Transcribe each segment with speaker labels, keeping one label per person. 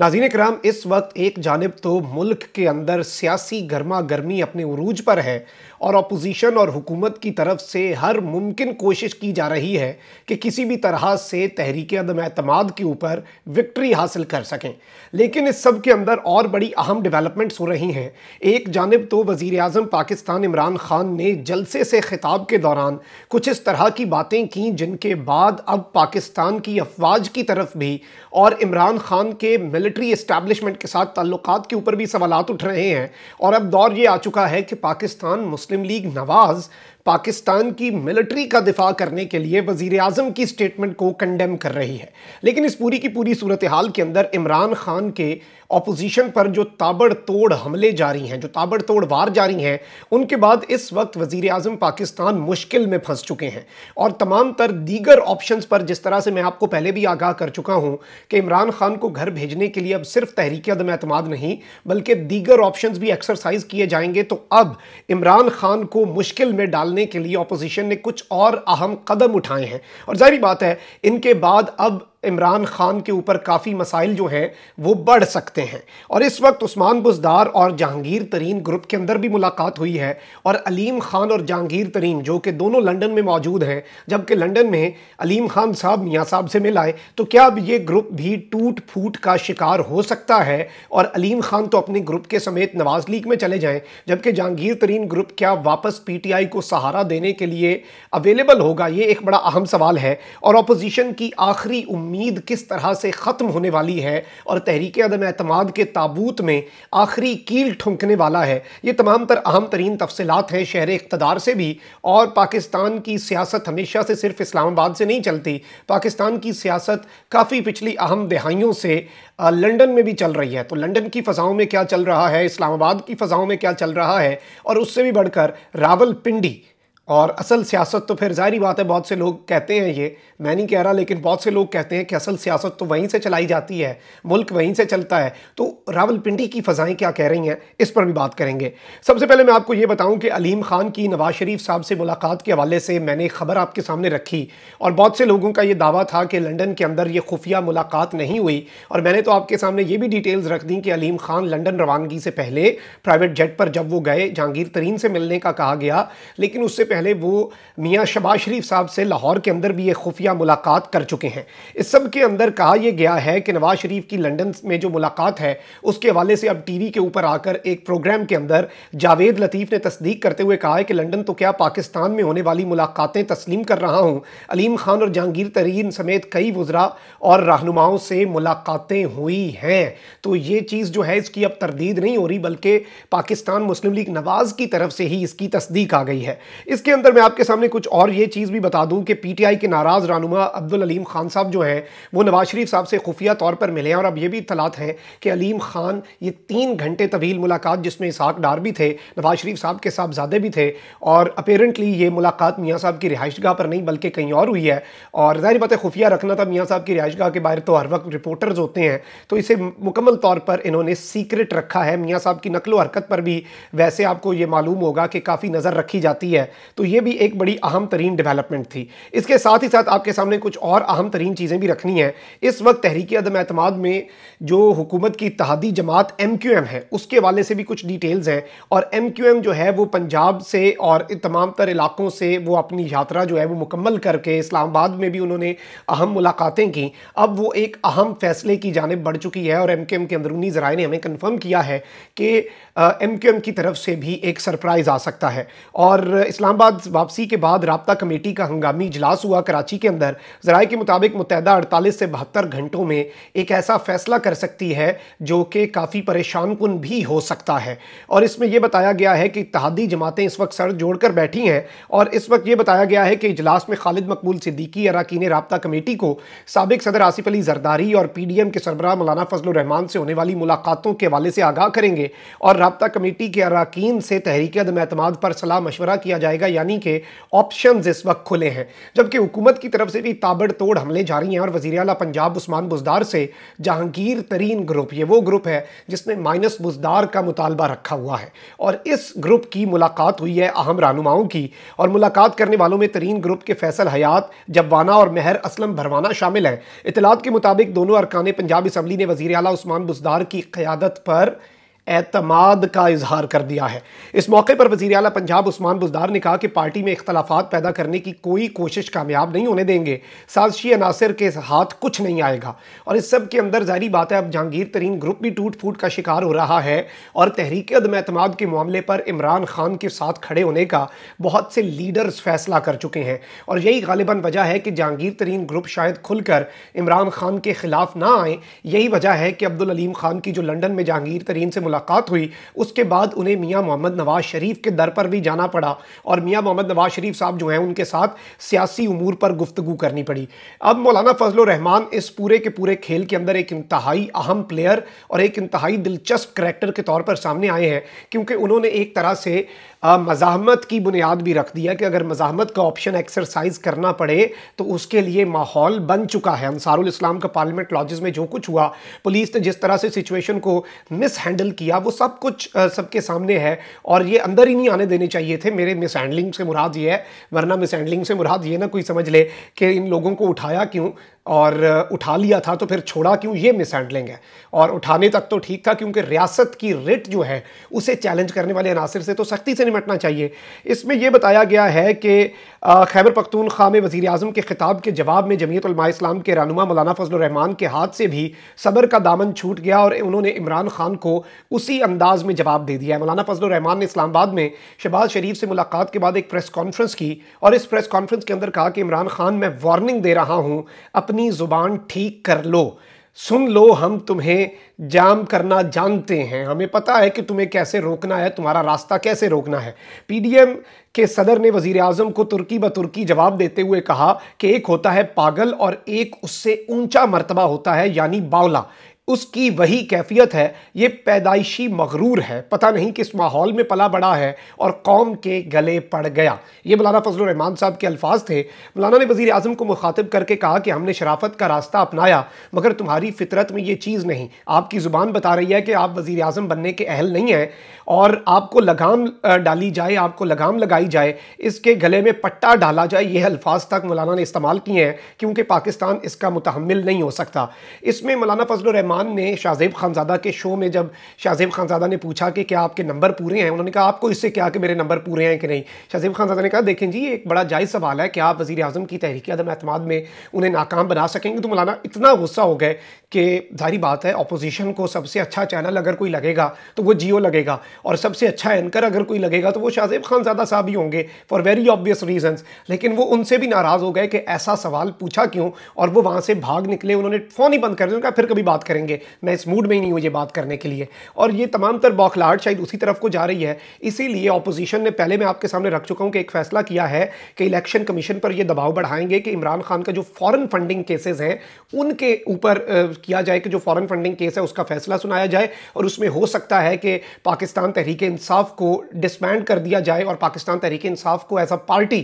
Speaker 1: नाजीन कराम इस वक्त एक जानब तो मुल्क के अंदर सियासी गर्मा गर्मी अपने अरूज पर है और अपोजिशन और हुकूमत की तरफ से हर मुमकिन कोशिश की जा रही है कि किसी भी तरह से तहरीक अदम अतमाद के ऊपर विक्ट्री हासिल कर सकें लेकिन इस सब के अंदर और बड़ी अहम डेवलपमेंट्स हो रही हैं एक जानब तो वज़ी अजम पाकिस्तान इमरान ख़ान ने जलसे से ख़िताब के दौरान कुछ इस तरह की बातें कं जिनके बाद अब पाकिस्तान की अफवाज की तरफ भी और इमरान खान के मिल मिलिट्री इस्टेब्लिशमेंट के साथ ताल्लुक के ऊपर भी सवाल उठ रहे हैं और अब दौर ये आ चुका है कि पाकिस्तान मुस्लिम लीग नवाज़ पाकिस्तान की मिलिट्री का दिफा करने के लिए वजीर आजम की स्टेटमेंट को कंडेम कर रही है लेकिन इस पूरी की पूरी सूरत हाल के अंदर इमरान खान के अपोजिशन पर जो ताबड़तोड़ हमले जारी हैं जो ताबड़तोड़ वार जारी हैं उनके बाद इस वक्त वजीर आजम पाकिस्तान मुश्किल में फंस चुके हैं और तमाम तर दीगर ऑप्शन पर जिस तरह से मैं आपको पहले भी आगाह कर चुका हूँ कि इमरान खान को घर भेजने के लिए अब सिर्फ तहरीक अदम अतमाद नहीं बल्कि दीगर ऑप्शन भी एक्सरसाइज किए जाएंगे तो अब इमरान खान को मुश्किल में डालने करने के लिए ऑपोजिशन ने कुछ और अहम कदम उठाए हैं और जाहिर बात है इनके बाद अब इमरान खान के ऊपर काफ़ी मसाइल जो हैं वो बढ़ सकते हैं और इस वक्त उस्मान बुजदार और जहांगीर तरीन ग्रुप के अंदर भी मुलाकात हुई है और अलीम खान और जहांगीर तरीन जो कि दोनों लंदन में मौजूद हैं जबकि लंदन में अलीम खान साहब मियाँ साहब से मिलाए तो क्या अब ये ग्रुप भी टूट फूट का शिकार हो सकता है और अलीम खान तो अपने ग्रुप के समेत नवाज लीग में चले जाएँ जबकि जहांगीर तरीन ग्रुप क्या वापस आई को सहारा देने के लिए अवेलेबल होगा ये एक बड़ा अहम सवाल है और अपोजिशन की आखिरी उम्मीद उम्मीद किस तरह से ख़त्म होने वाली है और तहरीक अदम अतमाद के ताबूत में आखिरी कील ठुंकने वाला है ये तमाम तर अहम तरीन तफसलत हैं शहर इकतदार से भी और पाकिस्तान की सियासत हमेशा से सिर्फ इस्लामाबाद से नहीं चलती पाकिस्तान की सियासत काफ़ी पिछली अहम दहाइयों से लंडन में भी चल रही है तो लंडन की फ़जाओं में क्या चल रहा है इस्लामाबाद की फ़जाओं में क्या चल रहा है और उससे भी बढ़कर रावलपिंडी और असल सियासत तो फिर जाहरी बात है बहुत से लोग कहते हैं ये मैं नहीं कह रहा लेकिन बहुत से लोग कहते हैं कि असल सियासत तो वहीं से चलाई जाती है मुल्क वहीं से चलता है तो रावलपिंडी की फ़जाएँ क्या कह रही हैं इस पर भी बात करेंगे सबसे पहले मैं आपको ये बताऊं कि अलीम ख़ान की नवाज शरीफ साहब से मुलाकात के हवाले से मैंने खबर आपके सामने रखी और बहुत से लोगों का ये दावा था कि लंडन के अंदर ये खुफिया मुलाकात नहीं हुई और मैंने तो आपके सामने ये भी डिटेल्स रख दी कि अलीम ख़ान लंडन रवानगी से पहले प्राइवेट जेट पर जब वो गए जहांगीर तरीन से मिलने का कहा गया लेकिन उससे पहले वो मियाँ शबाज शरीफ साहब से लाहौर के अंदर भी ये खुफिया मुलाकात कर चुके हैं इस सब के अंदर कहा यह गया है कि नवाज शरीफ की लंदन में जो मुलाकात है उसके हवाले से अब टीवी के ऊपर आकर एक प्रोग्राम के अंदर जावेद लतीफ़ ने तस्दीक करते हुए कहा है कि लंदन तो क्या पाकिस्तान में होने वाली मुलाकातें तस्लीम कर रहा हूँ अलीम खान और जहांगीर तरीन समेत कई वज्रा और रहनुमाओं से मुलाकातें हुई हैं तो ये चीज़ जो है इसकी अब तरदीद नहीं हो रही बल्कि पाकिस्तान मुस्लिम लीग नवाज की तरफ से ही इसकी तस्दीक आ गई है इसके इसके अंदर मैं आपके सामने कुछ और ये चीज़ भी बता दूं कि पीटीआई के नाराज रानुमा अब्दुल अलीम खान साहब जो हैं वो नवाज शरीफ साहब से खुफिया तौर पर मिले हैं और अब ये भी इतलात है कि अलीम खान ये तीन घंटे तवील मुलाकात जिसमें इसहाक डार भी थे नवाज शरीफ साहब के साहबजादे भी थे और अपेरेंटली ये मुलाकात मियाँ साहब की गाह पर नहीं बल्कि कहीं और हुई है और ज़ाहिर बात है खुफिया रखना था मियाँ साहब की गाह के बाहर तो हर वक्त रिपोर्टर्स होते हैं तो इसे मुकम्मल तौर पर इन्होंने सीक्रेट रखा है मियाँ साहब की नकलो हरकत पर भी वैसे आपको ये मालूम होगा कि काफ़ी नज़र रखी जाती है तो ये भी एक बड़ी अहम तरीन डेवलपमेंट थी इसके साथ ही साथ आपके सामने कुछ और अहम तरीन चीज़ें भी रखनी हैं इस वक्त तहरीक अदम अहतम में जो हुकूमत की तहदी जमात एम क्यू एम है उसके वाले से भी कुछ डिटेल्स हैं और एम क्यू एम जो है वो पंजाब से और तमाम तर इलाकों से वो अपनी यात्रा जो है वो मुकम्मल करके इस्लामाबाद में भी उन्होंने अहम मुलाकातें की अब वो एक अहम फैसले की जानब बढ़ चुकी है और एम क्यू एम के अंदरूनी ज़राए ने हमें कन्फर्म किया है कि एम क्यू एम की तरफ से भी एक सरप्राइज़ आ सकता है और इस्लामाबाद वापसी के बाद रबता कमेटी का हंगामी इजलास हुआ कराची के अंदर ज़राए के मुताबिक मुतहदा अड़तालीस से बहत्तर घंटों में एक ऐसा फ़ैसला कर सकती है जो कि काफ़ी परेशान कन भी हो सकता है और इसमें यह बताया गया है कि इतिहादी जमातें इस वक्त सर जोड़ कर बैठी हैं और इस वक्त ये बताया गया है कि इजलास में खालिद मकबूल सिद्दीकी अरकान रबता कमेटी को सबक सदर आसिफ अली जरदारी और पी डी एम के सरबरा मौलाना फजल रहमान से होने वाली मुलाकातों के हवाले से आगाह करेंगे और रबता कमेटी के अरकान से तहरीक अदम अतमाद पर सलाह मशवरा किया जाएगा यानी कि ऑप्शन इस वक्त खुले हैं जबकि हुकूमत की तरफ से भी ताबड़तोड़ हमले जारी हैं और वजी अला पंजाब उस्मान बुजदार से जहांगीर तरीन ग्रुप ये वो ग्रुप है जिसने माइनस बुजदार का मुतालबा रखा हुआ है और इस ग्रुप की मुलाकात हुई है अहम रहनुमाओं की और मुलाकात करने वालों में तरीन ग्रुप के फैसल हयात जबवाना और मेहर असलम भरवाना शामिल हैं इतलात के मुताबिक दोनों अरकान पंजाब इसम्बली ने वजी अला उस्मान बुजदार की क्यादत पर एतमाद का इजहार कर दिया है इस मौके पर वजी अला पंजाब उस्मान बुजदार ने कहा कि पार्टी में इख्तलाफा पैदा करने की कोई कोशिश कामयाब नहीं होने देंगे साजशी अनासर के हाथ कुछ नहीं आएगा और इस सब के अंदर जारी बात है अब जहांगीर तरीन ग्रुप भी टूट फूट का शिकार हो रहा है और तहरीक अदम एतमाद के मामले पर इमरान खान के साथ खड़े होने का बहुत से लीडर्स फैसला कर चुके हैं और यही गालिबा वजह है कि जहांगीर तरीन ग्रुप शायद खुलकर इमरान खान के खिलाफ ना आए यही वजह है कि अब्दुल अलीम खान की जो लंडन में जहांगीर तरीन से मुलाकात मुलाकात हुई उसके बाद उन्हें मियाँ मोहम्मद नवाज शरीफ के दर पर भी जाना पड़ा और मियाँ मोहम्मद नवाज शरीफ साहब जो हैं उनके साथ सियासी उमूर पर गुफ्तु करनी पड़ी अब मौलाना फजल रहमान इस पूरे के पूरे खेल के अंदर एक इंतहाई अहम प्लेयर और एक इंतहाई दिलचस्प करेक्टर के तौर पर सामने आए हैं क्योंकि उन्होंने एक तरह से मजामत की बुनियाद भी रख दिया कि अगर मज़ामत का ऑप्शन एक्सरसाइज करना पड़े तो उसके लिए माहौल बन चुका है अंसारुल इस्लाम का पार्लियामेंट लॉजिस में जो कुछ हुआ पुलिस ने जिस तरह से सिचुएशन को मिस हैंडल किया किया वो सब कुछ सबके सामने है और ये अंदर ही नहीं आने देने चाहिए थे मेरे मिस हैंडलिंग से मुराद ये है वरना मिस हैंडलिंग से मुराद ये ना कोई समझ ले कि इन लोगों को उठाया क्यों और उठा लिया था तो फिर छोड़ा क्यों ये मिस हैंडलिंग है और उठाने तक तो ठीक था क्योंकि रियासत की रिट जो है उसे चैलेंज करने वाले अनासर से तो सख्ती से निपटना चाहिए इसमें यह बताया गया है कि खैबर पख्तून खाम वज़ी अजम के खिताब के जवाब में जमीयतमा इस्लाम के रानुमा मौलाना फजलरहमान के हाथ से भी सबर का दामन छूट गया और उन्होंने इमरान खान को उसी अंदाज में जवाब दे दिया है मौलाना फजलरहमान ने इस्लामाबाद में शहबाज शरीफ से मुलाकात के बाद एक प्रेस कॉन्फ्रेंस की और इस प्रेस कॉन्फ्रेंस के अंदर कहा कि इमरान खान मैं वार्निंग दे रहा हूँ अपनी अपनी ज़ुबान ठीक कर लो सुन लो हम तुम्हें जाम करना जानते हैं हमें पता है कि तुम्हें कैसे रोकना है तुम्हारा रास्ता कैसे रोकना है पीडीएम के सदर ने वजीर आजम को तुर्की ब तुर्की जवाब देते हुए कहा कि एक होता है पागल और एक उससे ऊंचा मर्तबा होता है यानी बावला उसकी वही कैफियत है ये पैदाइशी मगरूर है पता नहीं किस माहौल में पला बड़ा है और कौम के गले पड़ गया ये मौलाना फजल रहमान साहब के अल्फाज थे मौलाना ने वज़ी अजम को मुखातब करके कहा कि हमने शराफत का रास्ता अपनाया मगर तुम्हारी फितरत में ये चीज़ नहीं आपकी ज़ुबान बता रही है कि आप वजीर अजम बनने के अहल नहीं हैं और आपको लगाम डाली जाए आपको लगाम लगाई जाए इसके गले में पट्टा डाला जाए यह अल्फाज तक मौलाना ने इस्तेमाल किए हैं क्योंकि पाकिस्तान इसका मुतहमल नहीं हो सकता इसमें मौलाना फजल रहमान खान ने शाहजेब खानजादा के शो में जब शाहजेब खानजादा ने पूछा कि क्या आपके नंबर पूरे हैं उन्होंने कहा आपको इससे क्या कि मेरे नंबर पूरे हैं कि नहीं शाहजेब खानजादा ने कहा देखें जी एक बड़ा जायज़ सवाल है कि आप वजी अजम की तहरीकी अदम अहतम में उन्हें नाकाम बना सकेंगे तो मौलाना इतना गुस्सा हो गए कि जारी बात है अपोजिशन को सबसे अच्छा चैनल अगर कोई लगेगा तो वो जियो लगेगा और सबसे अच्छा एंकर अगर कोई लगेगा तो वो शाहजेब ख़ान ज्यादा साहब ही होंगे फॉर वेरी ऑब्वियस रीजंस लेकिन वो उनसे भी नाराज़ हो गए कि ऐसा सवाल पूछा क्यों और वो वहाँ से भाग निकले उन्होंने फ़ोन ही बंद कर दिया फिर कभी बात करेंगे मैं इस मूड में ही नहीं हूँ ये बात करने के लिए और ये तमाम तर बौखलाहट शायद उसी तरफ को जा रही है इसीलिए अपोजिशन ने पहले मैं आपके सामने रख चुका हूँ कि एक फैसला किया है कि इलेक्शन कमीशन पर यह दबाव बढ़ाएंगे कि इमरान खान का जो फ़ॉरन फंडिंग केसेज़ हैं उनके ऊपर किया जाए कि जो फॉरेन फंडिंग केस है उसका फैसला सुनाया जाए और उसमें हो सकता है कि पाकिस्तान तहरीक इंसाफ को डिसबैंड कर दिया जाए और पाकिस्तान तहरीक इंसाफ को as a party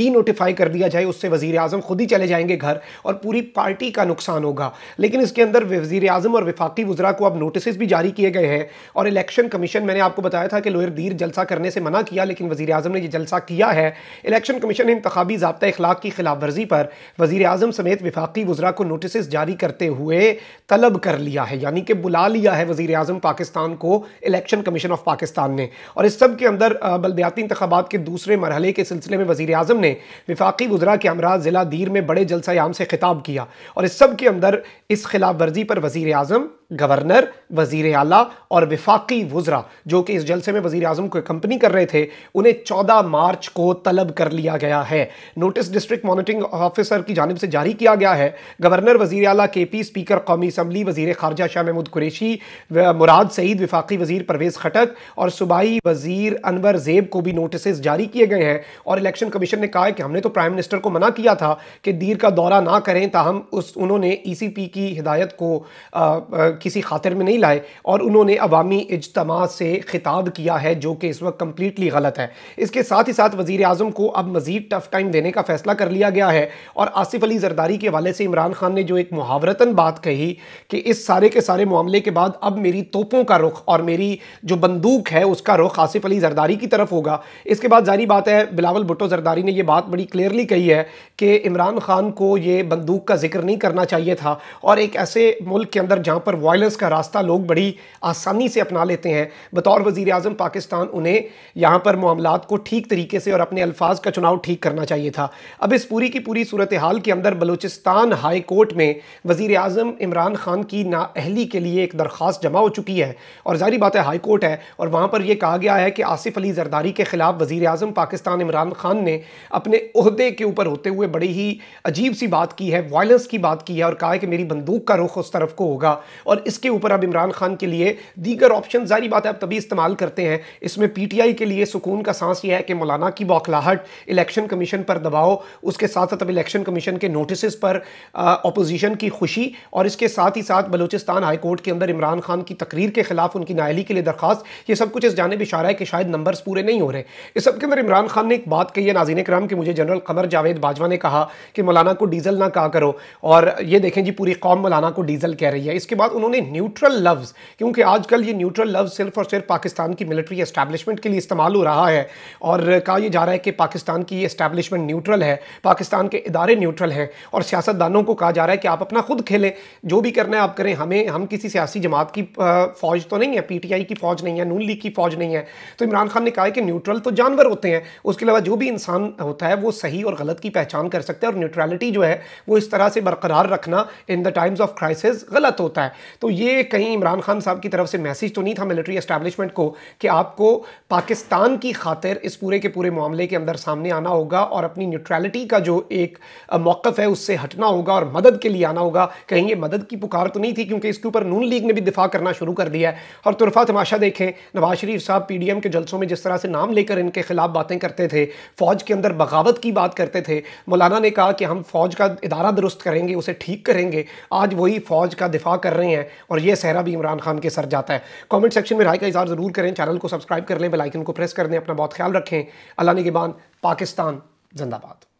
Speaker 1: denotify कर दिया जाए उससे वजीर आजम खुद ही चले जाएंगे घर और पूरी पार्टी का नुकसान होगा लेकिन इसके अंदर वजीर आजम और विफाकी वजरा को अब नोटिस भी जारी किए गए हैं और इलेक्शन कमीशन मैंने आपको बताया था कि लोयर दीर जलसा करने से मना किया लेकिन वजी अजम ने यह जलसा किया है इलेक्शन कमीशन इंतबी जबता इखलाक की खिलाफ वर्जी पर वजी अजम समेत विफाकी वजरा को नोटिस जारी करते हुए ने तलब कर लिया है यानी कि बुला लिया है वजीर अजम पाकिस्तान को इलेक्शन कमीशन ऑफ पाकिस्तान ने और इस सब के अंदर बलदयाती इंतबात के दूसरे मरहले के सिलसिले में वजी अजम ने विफाकी वजरा के अमराज ज़िला दीर में बड़े जलसा आम से खिताब किया और इस सब के अंदर इस खिलाफ वर्जी पर वजीर अजम गवर्नर वजीर अला और विफाकी वज़रा जो कि इस जलसे में वजीर अजम को कंपनी कर रहे थे उन्हें 14 मार्च को तलब कर लिया गया है नोटिस डिस्ट्रिक्ट मॉनिटरिंग ऑफिसर की जानब से जारी किया गया है गवर्नर वजीर अला के पी स्पीकर कौमी असम्बली वजीर खारजा शाह महमूद कुरेशी मुराद सईद विफाकी वजीर परवेज़ खटक और सूबाई वजीर अनवर जेब को भी नोटिस जारी किए गए हैं और इलेक्शन कमीशन ने कहा है कि हमने तो प्राइम मिनिस्टर को मना किया था कि दीर का दौरा ना करें ताहम उस उन्होंने ई सी पी की हिदायत को आ, आ, किसी खातर में नहीं लाए और उन्होंने अवामी इजतम से खिताब किया है जो कि इस वक्त कम्प्लीटली गलत है इसके साथ ही साथ वजीर अजम को अब मजीद टफ टाइम देने का फैसला कर लिया गया है और आसिफ अली जरदारी के हवाले से इमरान खान ने जो एक मुहावरतन बात कही कि इस सारे के सारे मामले के बाद अब मेरी तोपों का रुख और मेरी जो बंदूक है उसका रुख आसिफ अली जरदारी की तरफ होगा इसके बाद जारी बात है बिलावल भुटो जरदारी ने यह बात बड़ी क्लियरली कही है कि इमरान खान को ये बंदूक का जिक्र नहीं करना चाहिए था और एक ऐसे मुल्क के अंदर जहाँ पर वायलेंस का रास्ता लोग बड़ी आसानी से अपना लेते हैं बतौर वज़ी अजम पाकिस्तान उन्हें यहाँ पर मामला को ठीक तरीके से और अपने अल्फाज का चुनाव ठीक करना चाहिए था अब इस पूरी की पूरी सूरत हाल के अंदर बलूचिस्तान हाई कोर्ट में वज़ी अजम इमरान खान की नाअहली के लिए एक दरख्वास्त जमा हो चुकी है और जारी बात है हाई कोर्ट है और वहाँ पर यह कहा गया है कि आसिफ अली जरदारी के ख़िलाफ़ वज़ी अजम पाकिस्तान इमरान खान ने अपने अहदे के ऊपर होते हुए बड़ी ही अजीब सी बात की है वायलेंस की बात की है और कहा है कि मेरी बंदूक का रुख उस तरफ को होगा और और इसके ऊपर अब इमरान खान के लिए दीगर ऑप्शन जारी बात है अब तभी इस्तेमाल करते हैं इसमें पीटीआई के लिए सुकून का सांस यह है कि मौलाना की बौखलाहट इलेक्शन कमीशन पर दबाव उसके साथ साथ अब इलेक्शन कमीशन के नोटिस पर अपोजिशन की खुशी और इसके साथ ही साथ बलूचिस्तान हाईकोर्ट के अंदर इमरान खान की तकरीर के खिलाफ उनकी नायली के लिए दरखास्त ये सब कुछ इस जानब इशारा है कि शायद नंबर्स पूरे नहीं हो रहे इस सब के अंदर इमरान खान ने एक बात कही है नाजीन कराम कि मुझे जनरल कमर जावेद बाजवा ने कहा कि मौलाना को डीजल ना कहा करो और ये देखें जी पूरी कौम मौलाना को डीजल कह रही है इसके बाद उन्होंने उन्होंने न्यूट्रल लफ्ज़ क्योंकि आजकल ये न्यूट्रल लफ्ज़ सिर्फ और सिर्फ पाकिस्तान की मिलिट्री एस्टैब्लिशमेंट के लिए इस्तेमाल हो रहा है और कहा यह जा रहा है कि पाकिस्तान की एस्टैब्लिशमेंट न्यूट्रल है पाकिस्तान के इदारे न्यूट्रल हैं और सियासतदानों को कहा जा रहा है कि आप अपना खुद खेलें जो भी करना है आप करें हमें हम किसी सियासी जमात की फ़ौज तो नहीं है पीटीआई की फ़ौज नहीं है नून लीग की फ़ौज नहीं है तो इमरान खान ने कहा है कि न्यूट्रल तो जानवर होते हैं उसके अलावा जो भी इंसान होता है वो सही और गलत की पहचान कर सकते हैं और न्यूट्रलिटी जो है वो इस तरह से बरकरार रखना in the times of crisis गलत होता है तो ये कहीं इमरान खान साहब की तरफ से मैसेज तो नहीं था मिलिट्री एस्टैब्लिशमेंट को कि आपको पाकिस्तान की खातिर इस पूरे के पूरे मामले के अंदर सामने आना होगा और अपनी न्यूट्रलिटी का जो एक मौक़ है उससे हटना होगा और मदद के लिए आना होगा कहीं ये मदद की पुकार तो नहीं थी क्योंकि इसके ऊपर नून लीग ने भी दिफा करना शुरू कर दिया है और तुरफा तमाशा देखें नवाज शरीफ साहब पी के जलसों में जिस तरह से नाम लेकर इनके खिलाफ बातें करते थे फ़ौज के अंदर बगावत की बात करते थे मौलाना ने कहा कि हम फ़ौज का इदारा दुरुस्त करेंगे उसे ठीक करेंगे आज वही फ़ौज का दिफा कर रहे हैं और ये सहरा भी इमरान खान के सर जाता है कमेंट सेक्शन में राय का इजहार ज़रूर करें चैनल को सब्सक्राइब कर लें बेलाइकन को प्रेस कर दें अपना बहुत ख्याल रखें अल्लाह ने के पाकिस्तान जिंदाबाद